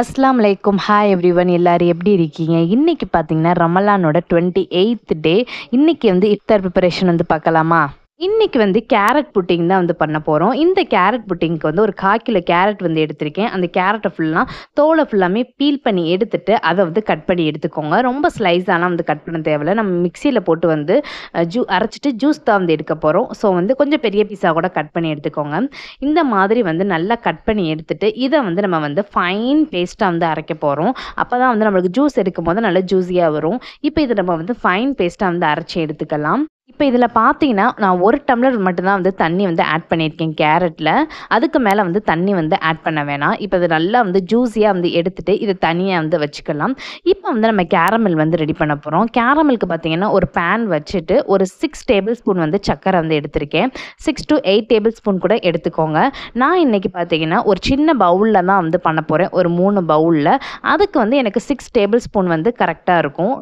அஸ்லாம் லைக்கும் hi every one எல்லோரும் எப்படி இருக்கீங்க இன்றைக்கி பார்த்தீங்கன்னா ரமலானோட டுவெண்ட்டி எயித்து டே இன்றைக்கி வந்து இஃப்தார் ப்ரிப்பரேஷன் வந்து பார்க்கலாமா இன்னைக்கு வந்து கேரட் புட்டிங் தான் வந்து பண்ண போகிறோம் இந்த கேரட் புட்டிங்க்கு வந்து ஒரு கால் கிலோ கேரட் வந்து எடுத்திருக்கேன் அந்த கேரட்டை ஃபுல்லாக தோலை ஃபுல்லாமே பீல் பண்ணி எடுத்துட்டு அதை வந்து கட் பண்ணி எடுத்துக்கோங்க ரொம்ப ஸ்லைஸாலாம் வந்து கட் பண்ண தேவையில்ல நம்ம மிக்சியில் போட்டு வந்து ஜூ அரைச்சிட்டு ஜூஸ் தான் வந்து எடுக்க போகிறோம் ஸோ வந்து கொஞ்சம் பெரிய பீஸாக கூட கட் பண்ணி எடுத்துக்கோங்க இந்த மாதிரி வந்து நல்லா கட் பண்ணி எடுத்துட்டு இதை வந்து நம்ம வந்து ஃபைன் பேஸ்ட்டாக வந்து அரைக்க போகிறோம் அப்போ தான் வந்து நம்மளுக்கு ஜூஸ் எடுக்கும் போது நல்லா ஜூஸியாக வரும் இப்போ இதை நம்ம வந்து ஃபைன் பேஸ்ட்டாக வந்து அரைச்சி எடுத்துக்கலாம் இப்போ இதில் பார்த்தீங்கன்னா நான் ஒரு டம்ளர் மட்டும்தான் வந்து தண்ணி வந்து ஆட் பண்ணியிருக்கேன் கேரட்டில் அதுக்கு மேலே வந்து தண்ணி வந்து ஆட் பண்ண வேணாம் இப்போ இது நல்லா வந்து ஜூஸியாக வந்து எடுத்துகிட்டு இதை தனியாக வந்து வச்சுக்கலாம் இப்போ வந்து நம்ம கேரமில் வந்து ரெடி பண்ண போகிறோம் கேரமிலுக்கு பார்த்தீங்கன்னா ஒரு பேன் வச்சுட்டு ஒரு சிக்ஸ் டேபிள் ஸ்பூன் வந்து சக்கரை வந்து எடுத்திருக்கேன் six to eight tablespoon கூட எடுத்துக்கோங்க நான் இன்றைக்கி பார்த்தீங்கன்னா ஒரு சின்ன பவுலில் தான் வந்து பண்ண போகிறேன் ஒரு மூணு பவுலில் அதுக்கு வந்து எனக்கு சிக்ஸ் டேபிள் ஸ்பூன் வந்து கரெக்டாக இருக்கும்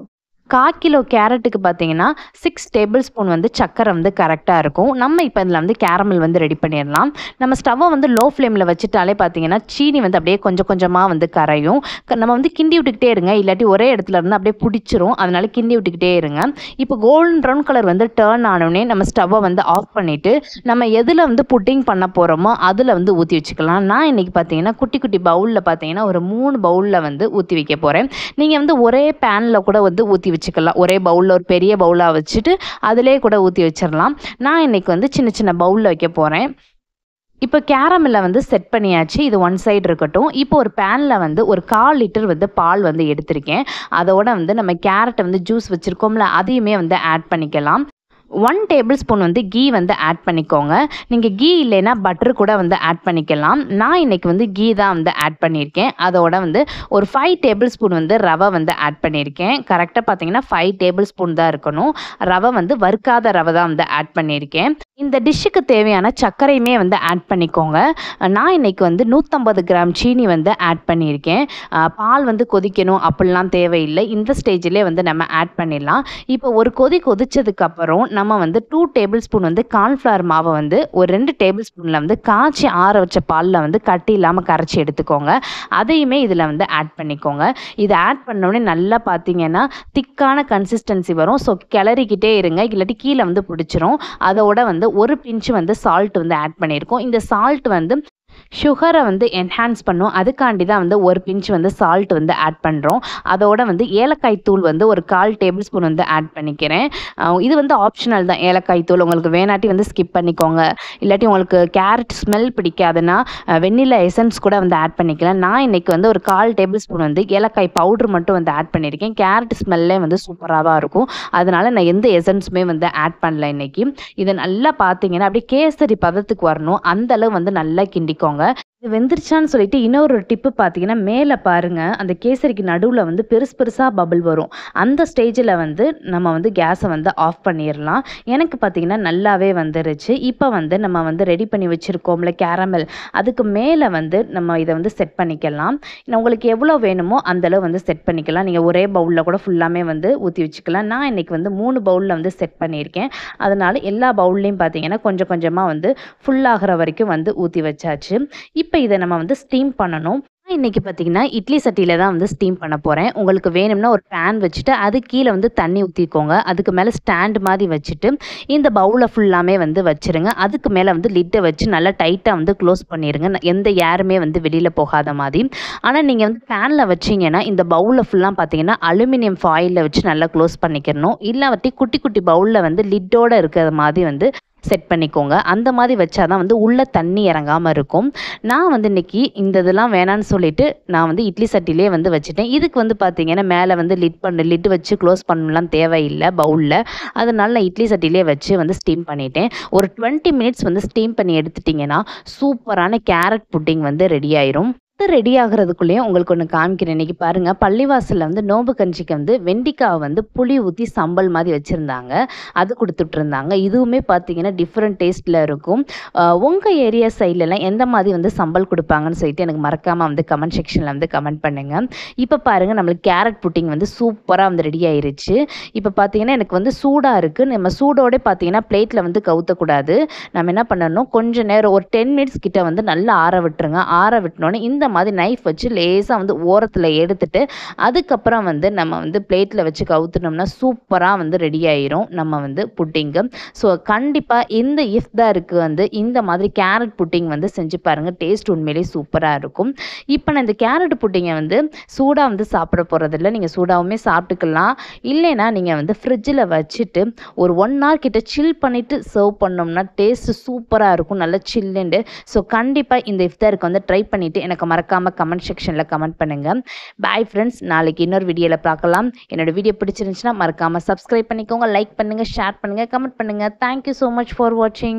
கால் கிலோ கேரட்டுக்கு பார்த்தீங்கன்னா சிக்ஸ் டேபிள் ஸ்பூன் வந்து சக்கரை வந்து கரெக்டாக இருக்கும் நம்ம இப்போ இதில் வந்து கேரமல் வந்து ரெடி பண்ணிடலாம் நம்ம ஸ்டவ்வை வந்து லோ ஃப்ளேமில் வச்சுட்டாலே பார்த்தீங்கன்னா சீனி வந்து அப்படியே கொஞ்சம் கொஞ்சமாக வந்து கரையும் நம்ம வந்து கிண்டி விட்டுக்கிட்டே இருங்க இல்லாட்டி ஒரே இடத்துல இருந்து அப்படியே பிடிச்சிரும் அதனால கிண்டி விட்டுக்கிட்டே இருங்க இப்போ கோல்டன் ப்ரௌன் கலர் வந்து டேர்ன் ஆனோடனே நம்ம ஸ்டவ்வை வந்து ஆஃப் பண்ணிவிட்டு நம்ம எதில் வந்து புட்டிங் பண்ண போகிறோமோ அதில் வந்து ஊற்றி வச்சுக்கலாம் நான் இன்றைக்கி பார்த்தீங்கன்னா குட்டி குட்டி பவுலில் பார்த்தீங்கன்னா ஒரு மூணு பவுலில் வந்து ஊற்றி வைக்க போகிறேன் நீங்கள் வந்து ஒரே பேனில் கூட வந்து ஊற்றி வச்சு வச்சுக்கலாம் ஒரே பவுலில் ஒரு பெரிய பவுலாக வச்சுட்டு அதிலே கூட ஊற்றி வச்சிடலாம் நான் இன்றைக்கி வந்து சின்ன சின்ன பவுலில் வைக்க போகிறேன் இப்போ கேரமில் வந்து செட் பண்ணியாச்சு இது ஒன் சைடு இருக்கட்டும் இப்போ ஒரு பேனில் வந்து ஒரு கால் லிட்டர் வந்து பால் வந்து எடுத்திருக்கேன் அதோட வந்து நம்ம கேரட்டை வந்து ஜூஸ் வச்சுருக்கோம்ல அதையுமே வந்து ஆட் பண்ணிக்கலாம் ஒன் டேபிள் ஸ்பூன் வந்து கீ வந்து ஆட் பண்ணிக்கோங்க நீங்கள் கீ இல்லைன்னா பட்டர் கூட வந்து ஆட் பண்ணிக்கலாம் நான் இன்னைக்கு வந்து கீ தான் வந்து ஆட் பண்ணியிருக்கேன் அதோட வந்து ஒரு ஃபைவ் டேபிள் ஸ்பூன் வந்து ரவை வந்து ஆட் பண்ணியிருக்கேன் கரெக்டாக பார்த்தீங்கன்னா ஃபைவ் டேபிள் ஸ்பூன் தான் இருக்கணும் ரவை வந்து வறுக்காத ரவை தான் வந்து ஆட் பண்ணியிருக்கேன் இந்த டிஷ்ஷுக்கு தேவையான சர்க்கரையுமே வந்து ஆட் பண்ணிக்கோங்க நான் இன்றைக்கி வந்து நூற்றம்பது கிராம் சீனி வந்து ஆட் பண்ணியிருக்கேன் பால் வந்து கொதிக்கணும் அப்படிலாம் தேவையில்லை இந்த ஸ்டேஜ்லேயே வந்து நம்ம ஆட் பண்ணிடலாம் இப்போ ஒரு கொதி கொதிச்சதுக்கப்புறம் நம்ம நம்ம வந்து டூ டேபிள் ஸ்பூன் வந்து கார்ன்ஃப்ளவர் மாவை வந்து ஒரு ரெண்டு டேபிள் ஸ்பூனில் வந்து காய்ச்சி ஆற வச்ச பாலில் வந்து கட்டி இல்லாமல் கரைச்சி எடுத்துக்கோங்க அதையுமே இதில் வந்து ஆட் பண்ணிக்கோங்க இதை ஆட் பண்ணோடனே நல்லா பார்த்தீங்கன்னா திக்கான கன்சிஸ்டன்சி வரும் ஸோ கிளறிக்கிட்டே இருங்க இல்லாட்டி கீழே வந்து பிடிச்சிரும் அதோட வந்து ஒரு பிஞ்சு வந்து சால்ட் வந்து ஆட் பண்ணியிருக்கோம் இந்த சால்ட் வந்து சுகரை வந்து என்ஹான்ஸ் பண்ணும் அதுக்காண்டி தான் வந்து ஒரு பிஞ்ச் வந்து சால்ட் வந்து ஆட் பண்ணுறோம் அதோட வந்து ஏலக்காய் தூள் வந்து ஒரு கால் டேபிள் ஸ்பூன் வந்து ஆட் பண்ணிக்கிறேன் இது வந்து ஆப்ஷனல் தான் ஏலக்காய் தூள் உங்களுக்கு வேணாட்டி வந்து ஸ்கிப் பண்ணிக்கோங்க இல்லாட்டி உங்களுக்கு கேரட் ஸ்மெல் பிடிக்காதுன்னா வெண்ணிலா எசன்ஸ் கூட வந்து ஆட் பண்ணிக்கலாம் நான் இன்றைக்கி வந்து ஒரு கால் டேபிள் ஸ்பூன் வந்து ஏலக்காய் பவுட்ரு மட்டும் வந்து ஆட் பண்ணியிருக்கேன் கேரட் ஸ்மெல்லே வந்து சூப்பராக தான் இருக்கும் அதனால் நான் எந்த எசன்ஸுமே வந்து ஆட் பண்ணல இன்றைக்கி இதை நல்லா பார்த்தீங்கன்னா அப்படியே கேசரி பதத்துக்கு வரணும் அந்தளவு வந்து நல்லா கிண்டிக்கோங்க இது வெந்துருச்சான்னு சொல்லிட்டு இன்னொரு டிப்பு பார்த்தீங்கன்னா மேலே பாருங்கள் அந்த கேசரிக்கு நடுவில் வந்து பெருசு பெருசாக பபுள் வரும் அந்த ஸ்டேஜில் வந்து நம்ம வந்து கேஸை வந்து ஆஃப் பண்ணிடலாம் எனக்கு பார்த்திங்கன்னா நல்லாவே வந்துருச்சு இப்போ வந்து நம்ம வந்து ரெடி பண்ணி வச்சுருக்கோம்ல கேரமல் அதுக்கு மேலே வந்து நம்ம இதை வந்து செட் பண்ணிக்கலாம் உங்களுக்கு எவ்வளோ வேணுமோ அந்தளவு வந்து செட் பண்ணிக்கலாம் நீங்கள் ஒரே பவுலில் கூட ஃபுல்லாமே வந்து ஊற்றி வச்சுக்கலாம் நான் இன்றைக்கி வந்து மூணு பவுலில் வந்து செட் பண்ணியிருக்கேன் அதனால் எல்லா பவுல்லையும் பார்த்தீங்கன்னா கொஞ்சம் கொஞ்சமாக வந்து ஃபுல்லாகிற வரைக்கும் வந்து ஊற்றி வச்சாச்சு இப்போ இப்போ இதை நம்ம வந்து ஸ்டீம் பண்ணணும் இன்றைக்கி பார்த்தீங்கன்னா இட்லி சட்டியில் தான் வந்து ஸ்டீம் பண்ண போகிறேன் உங்களுக்கு வேணும்னா ஒரு பேன் வச்சுட்டு அது கீழே வந்து தண்ணி ஊற்றிக்கோங்க அதுக்கு மேலே ஸ்டாண்ட் மாதிரி வச்சுட்டு இந்த பவுலை ஃபுல்லாமே வந்து வச்சுருங்க அதுக்கு மேலே வந்து லிட்டை வச்சு நல்லா டைட்டாக வந்து க்ளோஸ் பண்ணிடுங்க எந்த யாருமே வந்து வெளியில் போகாத மாதிரி ஆனால் நீங்கள் வந்து பேனில் வச்சிங்கன்னா இந்த பவுலில் ஃபுல்லாக பார்த்தீங்கன்னா அலுமினியம் ஃபாயிலில் வச்சு நல்லா க்ளோஸ் பண்ணிக்கிறணும் இல்லாட்டி குட்டி குட்டி பவுலில் வந்து லிட்டோடு இருக்கிற மாதிரி வந்து செட் பண்ணிக்கோங்க அந்த மாதிரி வச்சா தான் வந்து உள்ளே தண்ணி இறங்காமல் இருக்கும் நான் வந்து இன்றைக்கி இந்த இதெல்லாம் வேணான்னு சொல்லிட்டு நான் வந்து இட்லி சட்டிலே வந்து வச்சுட்டேன் இதுக்கு வந்து பார்த்திங்கன்னா மேலே வந்து லிட் பண்ண லிட் வச்சு க்ளோஸ் பண்ணலாம் தேவையில்லை பவுலில் அதனால் நான் இட்லி சட்டிலே வச்சு வந்து ஸ்டீம் பண்ணிட்டேன் ஒரு டுவெண்ட்டி மினிட்ஸ் வந்து ஸ்டீம் பண்ணி எடுத்துட்டிங்கன்னா சூப்பரான கேரட் புட்டிங் வந்து ரெடி ஆயிரும் ரெடி ஆகிறதுக்குள்ளேயே உங்களுக்கு ஒன்று காமிக்கிறேன் இன்றைக்கி பாருங்கள் பள்ளிவாசலில் வந்து நோம்பு கஞ்சிக்கு வந்து வெண்டிக்காவை வந்து புளி ஊற்றி சம்பல் மாதிரி வச்சுருந்தாங்க அது கொடுத்துட்ருந்தாங்க இதுவுமே பார்த்தீங்கன்னா டிஃப்ரெண்ட் டேஸ்ட்டில் இருக்கும் உங்கள் ஏரியா சைட்லலாம் எந்த மாதிரி வந்து சம்பல் கொடுப்பாங்கன்னு சொல்லிட்டு எனக்கு மறக்காமல் வந்து கமெண்ட் செக்ஷனில் வந்து கமெண்ட் பண்ணுங்கள் இப்போ பாருங்கள் நம்மளுக்கு கேரட் புட்டிங் வந்து சூப்பராக வந்து ரெடி ஆயிருச்சு இப்போ பார்த்தீங்கன்னா எனக்கு வந்து சூடாக இருக்குது நம்ம சூடோட பார்த்தீங்கன்னா பிளேட்டில் வந்து கவுத்தக்கூடாது நம்ம என்ன பண்ணணும் கொஞ்சம் நேரம் ஒரு டென் மினிட்ஸ் கிட்டே வந்து நல்லா ஆற விட்டுருங்க ஆற விட்டோன்னே இந்த மாதிரி நைஃப் வச்சு லேசாக வந்து ஓரத்தில் எடுத்துட்டு அதுக்கப்புறம் வந்து நம்ம வந்து பிளேட்டில் வச்சு கவுத்துனோம்னா சூப்பராக வந்து ரெடி ஆயிரும் நம்ம வந்து புட்டிங்கு ஸோ கண்டிப்பாக இந்த இஃப்தாருக்கு வந்து இந்த மாதிரி கேரட் புட்டிங் வந்து செஞ்சு பாருங்கள் டேஸ்ட் உண்மையிலே சூப்பராக இருக்கும் இப்போ நான் இந்த கேரட் புட்டிங்கை வந்து சூடாக வந்து சாப்பிட போகிறதில்ல நீங்கள் சூடாகவுமே சாப்பிட்டுக்கலாம் இல்லைன்னா நீங்கள் வந்து ஃப்ரிட்ஜில் வச்சுட்டு ஒரு ஒன் ஹவர் கிட்ட சில் பண்ணிவிட்டு சர்வ் பண்ணோம்னா டேஸ்ட்டு சூப்பராக இருக்கும் நல்லா சில்லுண்டு ஸோ கண்டிப்பாக இந்த இஃப்தாருக்கு வந்து ட்ரை பண்ணிவிட்டு எனக்கு மறக்க மறக்காமல் கமெண்ட் செக்ஷனில் கமெண்ட் பண்ணுங்கள் பாய் ஃப்ரெண்ட்ஸ் நாளைக்கு இன்னொரு வீடியோவில் பார்க்கலாம் என்னோடய வீடியோ பிடிச்சிருந்துச்சுன்னா மறக்காமல் சப்ஸ்கிரைப் பண்ணிக்கோங்க லைக் பண்ணுங்கள் ஷேர் பண்ணுங்கள் கமெண்ட் பண்ணுங்கள் தேங்க்யூ ஸோ மச் ஃபார் வாட்சிங்